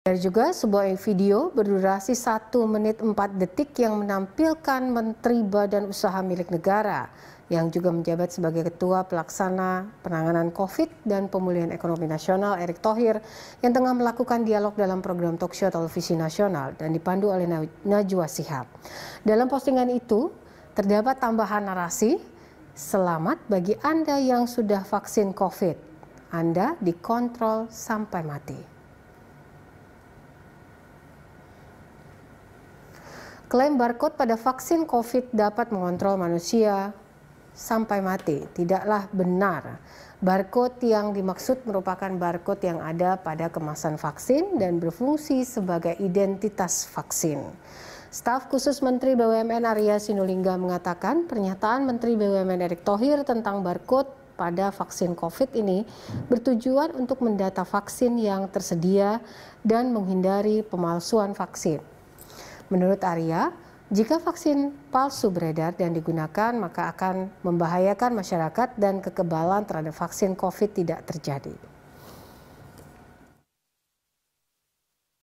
Dan juga sebuah video berdurasi 1 menit 4 detik yang menampilkan Menteri Badan Usaha milik negara yang juga menjabat sebagai Ketua Pelaksana Penanganan COVID dan Pemulihan Ekonomi Nasional Erick Thohir yang tengah melakukan dialog dalam program talkshow televisi nasional dan dipandu oleh Najwa Sihab. Dalam postingan itu terdapat tambahan narasi, selamat bagi Anda yang sudah vaksin COVID. Anda dikontrol sampai mati. Klaim barcode pada vaksin COVID dapat mengontrol manusia sampai mati tidaklah benar. Barcode yang dimaksud merupakan barcode yang ada pada kemasan vaksin dan berfungsi sebagai identitas vaksin. Staf khusus Menteri BUMN Arya Sinulinga mengatakan pernyataan Menteri BUMN Erick Thohir tentang barcode pada vaksin COVID ini bertujuan untuk mendata vaksin yang tersedia dan menghindari pemalsuan vaksin. Menurut Arya, jika vaksin palsu beredar dan digunakan, maka akan membahayakan masyarakat dan kekebalan terhadap vaksin COVID tidak terjadi.